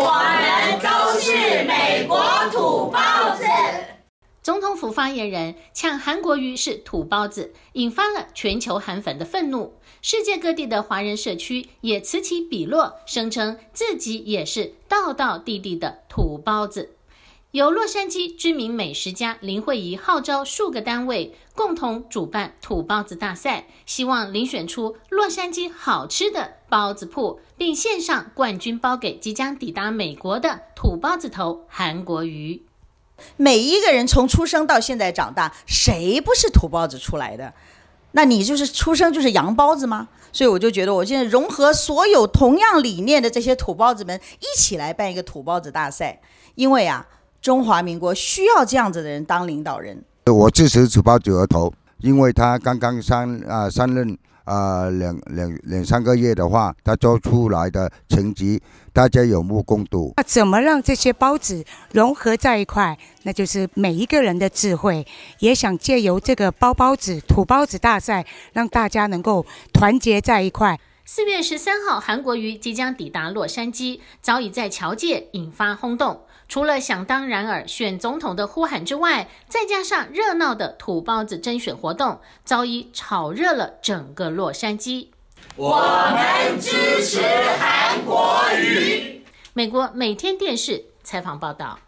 我们都是美国土包子。总统府发言人呛韩国瑜是土包子，引发了全球韩粉的愤怒。世界各地的华人社区也此起彼落，声称自己也是道道地地的土包子。由洛杉矶知名美食家林慧仪号召数个单位共同主办土包子大赛，希望遴选出洛杉矶好吃的包子铺，并献上冠军包给即将抵达美国的土包子头韩国瑜。每一个人从出生到现在长大，谁不是土包子出来的？那你就是出生就是洋包子吗？所以我就觉得，我现在融合所有同样理念的这些土包子们一起来办一个土包子大赛，因为啊。中华民国需要这样子的人当领导人。我支持土包子额头，因为他刚刚上啊上任啊两两两三个月的话，他做出来的成绩大家有目共睹。那怎么让这些包子融合在一块？那就是每一个人的智慧。也想借由这个包包子土包子大赛，让大家能够团结在一块。四月十三号，韩国瑜即将抵达洛杉矶，早已在侨界引发轰动。除了想当然尔选总统的呼喊之外，再加上热闹的土包子甄选活动，早已炒热了整个洛杉矶。我们支持韩国瑜。美国每天电视采访报道。